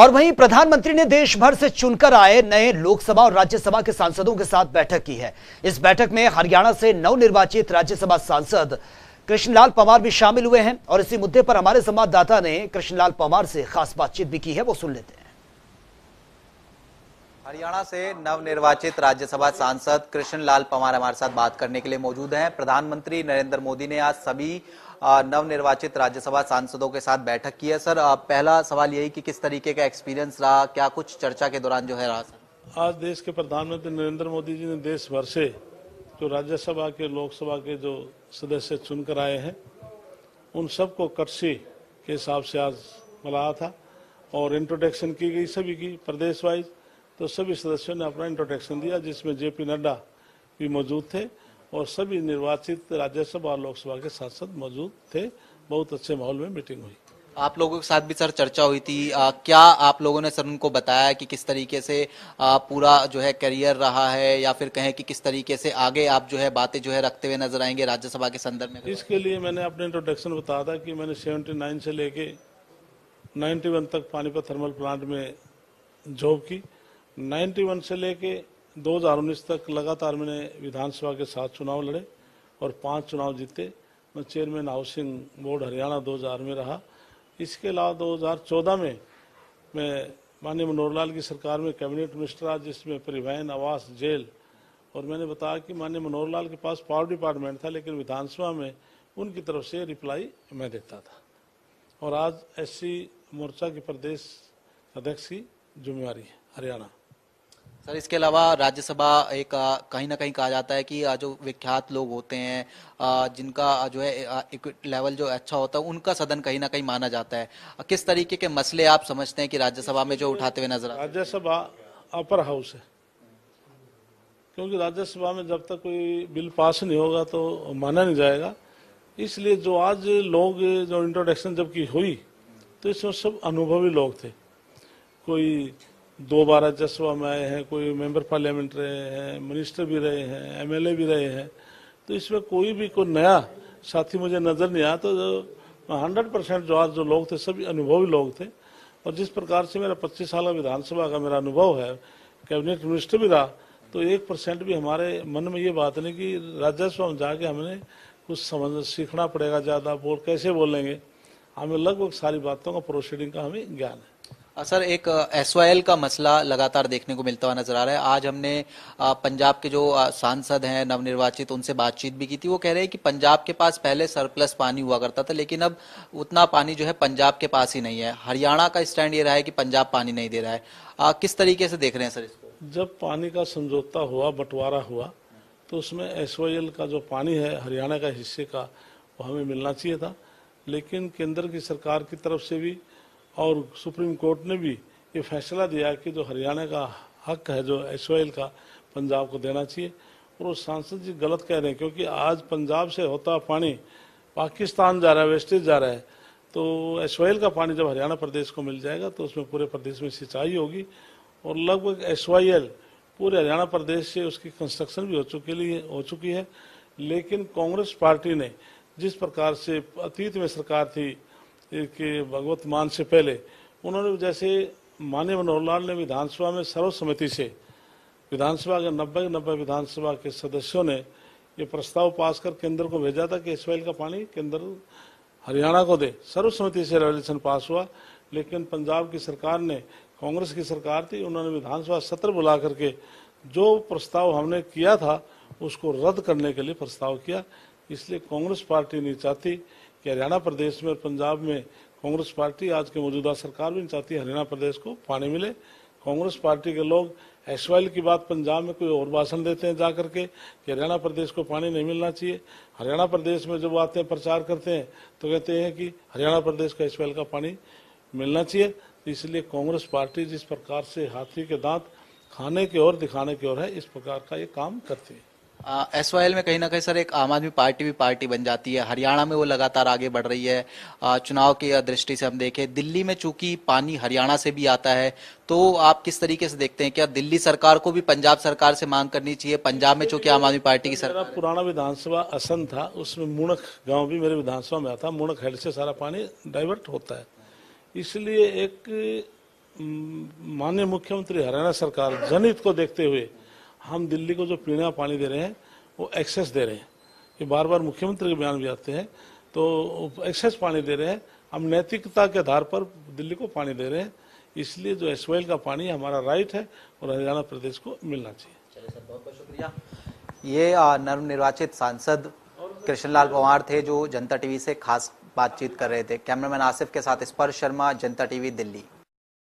और वहीं प्रधानमंत्री ने देश भर से चुनकर आए नए लोकसभा और राज्यसभा के सांसदों के साथ बैठक की है इस बैठक में हरियाणा से नवनिर्वाचित राज्यसभा सांसद कृष्णलाल पवार भी शामिल हुए हैं और इसी मुद्दे पर हमारे संवाददाता ने कृष्णलाल पवार से खास बातचीत भी की है वो सुन लेते हैं हरियाणा से नवनिर्वाचित राज्यसभा सांसद कृष्ण लाल पंवार हमारे साथ बात करने के लिए मौजूद हैं प्रधानमंत्री नरेंद्र मोदी ने आज सभी नवनिर्वाचित राज्यसभा सांसदों के साथ बैठक की है सर पहला सवाल यही कि किस तरीके का एक्सपीरियंस रहा क्या कुछ चर्चा के दौरान जो है रहा सर आज देश के प्रधानमंत्री नरेंद्र मोदी जी ने देश भर से जो राज्यसभा के लोकसभा के जो सदस्य चुनकर आए हैं उन सबको कटसी के हिसाब से आज बुलाया था और इंट्रोडक्शन की गई सभी की प्रदेश वाइज तो सभी सदस्यों ने अपना इंट्रोडक्शन दिया जिसमें जेपी नड्डा भी मौजूद थे और सभी निर्वाचित राज्यसभा और लोकसभा के सांसद मौजूद थे बहुत अच्छे माहौल में मीटिंग हुई आप लोगों के साथ भी सर चर्चा हुई थी आ, क्या आप लोगों ने सर उनको बताया कि किस तरीके से आ, पूरा जो है करियर रहा है या फिर कहें कि किस तरीके से आगे आप जो है बातें जो है रखते हुए नजर आएंगे राज्यसभा के संदर्भ में इसके लिए मैंने अपने इंट्रोडक्शन बताया था कि मैंने 79 से लेके 91 तक पानीपत थर्मल प्लांट में जॉब की 91 से लेके 2019 तक लगातार मैंने विधानसभा के साथ चुनाव लड़े और पांच चुनाव जीते मैं चेयरमैन हाउसिंग बोर्ड हरियाणा 2000 में रहा इसके अलावा 2014 में मैं माननीय मनोहर लाल की सरकार में कैबिनेट मिनिस्टर रहा जिसमें परिवहन आवास जेल और मैंने बताया कि माननीय मनोहर लाल के पास पावर डिपार्टमेंट था लेकिन विधानसभा में उनकी तरफ से रिप्लाई मैं देता था और आज एस मोर्चा के प्रदेश अध्यक्ष की जिम्मेवारी है हरियाणा सर इसके अलावा राज्यसभा एक कहीं ना कहीं कहा जाता है कि जो विख्यात लोग होते हैं जिनका जो है लेवल जो अच्छा होता है उनका सदन कहीं ना कहीं माना जाता है किस तरीके के मसले आप समझते हैं कि राज्यसभा में जो उठाते हुए नजर राज्यसभा अपर हाउस है क्योंकि राज्यसभा में जब तक कोई बिल पास नहीं होगा तो माना नहीं जाएगा इसलिए जो आज लोग जो इंट्रोडक्शन जबकि हुई तो इसमें सब अनुभवी लोग थे कोई दो बार जसवा में आए हैं कोई मेंबर पार्लियामेंट रहे हैं मिनिस्टर भी रहे हैं एमएलए भी रहे हैं तो इसमें कोई भी कोई नया साथी मुझे नजर नहीं आया तो हंड्रेड परसेंट जो आज जो लोग थे सभी अनुभवी लोग थे और जिस प्रकार से मेरा पच्चीस साल का विधानसभा का मेरा अनुभव है कैबिनेट मिनिस्टर भी रहा तो एक परसेंट भी हमारे मन में ये बात नहीं कि राजस्व में जाके हमने कुछ समझ सीखना पड़ेगा ज़्यादा बोल कैसे बोलेंगे हमें लगभग सारी बातों का प्रोसीडिंग का हमें ज्ञान है सर एक एस का मसला लगातार देखने को मिलता हुआ नजर आ रहा है आज हमने पंजाब के जो सांसद हैं नवनिर्वाचित उनसे बातचीत भी की थी वो कह रहे हैं कि पंजाब के पास पहले सरप्लस पानी हुआ करता था लेकिन अब उतना पानी जो है पंजाब के पास ही नहीं है हरियाणा का स्टैंड ये रहा है कि पंजाब पानी नहीं दे रहा है आ, किस तरीके से देख रहे हैं सर इसको जब पानी का समझौता हुआ बंटवारा हुआ तो उसमें एस का जो पानी है हरियाणा का हिस्से का वो हमें मिलना चाहिए था लेकिन केंद्र की सरकार की तरफ से भी और सुप्रीम कोर्ट ने भी ये फैसला दिया कि जो हरियाणा का हक है जो एस का पंजाब को देना चाहिए और वो सांसद जी गलत कह रहे हैं क्योंकि आज पंजाब से होता पानी पाकिस्तान जा रहा है वेस्टेज जा रहा है तो एस का पानी जब हरियाणा प्रदेश को मिल जाएगा तो उसमें पूरे प्रदेश में सिंचाई होगी और लगभग एस पूरे हरियाणा प्रदेश से उसकी कंस्ट्रक्शन भी हो चुकी हो चुकी है लेकिन कांग्रेस पार्टी ने जिस प्रकार से अतीत में सरकार थी के भगवत मान से पहले उन्होंने जैसे माननीय मनोहर लाल ने विधानसभा में सर्वसम्मति से विधानसभा के नब्बे नब्बे विधानसभा के सदस्यों ने ये प्रस्ताव पास कर केंद्र को भेजा था कि वेल का पानी केंद्र हरियाणा को दे सर्वसम्मति से रेजुलेशन पास हुआ लेकिन पंजाब की सरकार ने कांग्रेस की सरकार थी उन्होंने विधानसभा सत्र बुला करके जो प्रस्ताव हमने किया था उसको रद्द करने के लिए प्रस्ताव किया इसलिए कांग्रेस पार्टी नहीं चाहती कि हरियाणा प्रदेश में और पंजाब में कांग्रेस पार्टी आज के मौजूदा सरकार भी नहीं चाहती हरियाणा प्रदेश को पानी मिले कांग्रेस पार्टी के लोग एसवाइल की बात पंजाब में कोई और भाषण देते हैं जा करके कि हरियाणा प्रदेश को पानी नहीं मिलना चाहिए हरियाणा प्रदेश में जब आते हैं प्रचार करते हैं तो कहते हैं कि हरियाणा प्रदेश का एसवाइल का पानी मिलना चाहिए इसलिए कांग्रेस पार्टी जिस प्रकार से हाथी के दांत खाने की ओर दिखाने की ओर है इस प्रकार का ये काम करती है एस वाई एल में कहीं ना कहीं सर एक आम आदमी पार्टी भी पार्टी बन जाती है हरियाणा में वो लगातार आगे बढ़ रही है आ, चुनाव की दृष्टि से हम देखें दिल्ली में चूंकि पानी हरियाणा से भी आता है तो आप किस तरीके से देखते हैं क्या दिल्ली सरकार को भी पंजाब सरकार से मांग करनी चाहिए पंजाब में चूंकि आम आदमी पार्टी की सरकार पुराना विधानसभा असन था उसमें मुणख गाँव भी मेरे विधानसभा में आता मुणख हेड से सारा पानी डाइवर्ट होता है इसलिए एक माननीय मुख्यमंत्री हरियाणा सरकार जनहित को देखते हुए हम दिल्ली को जो पीना पानी दे रहे हैं वो एक्सेस दे रहे हैं ये बार बार मुख्यमंत्री के बयान भी आते हैं तो एक्सेस पानी दे रहे हैं हम नैतिकता के आधार पर दिल्ली को पानी दे रहे हैं इसलिए जो एस का पानी हमारा राइट है और हरियाणा प्रदेश को मिलना चाहिए सर बहुत बहुत शुक्रिया ये नवनिर्वाचित सांसद कृष्णलाल पवार थे जो जनता टीवी से खास बातचीत कर रहे थे कैमरामैन आसिफ के साथ स्पर्श शर्मा जनता टीवी दिल्ली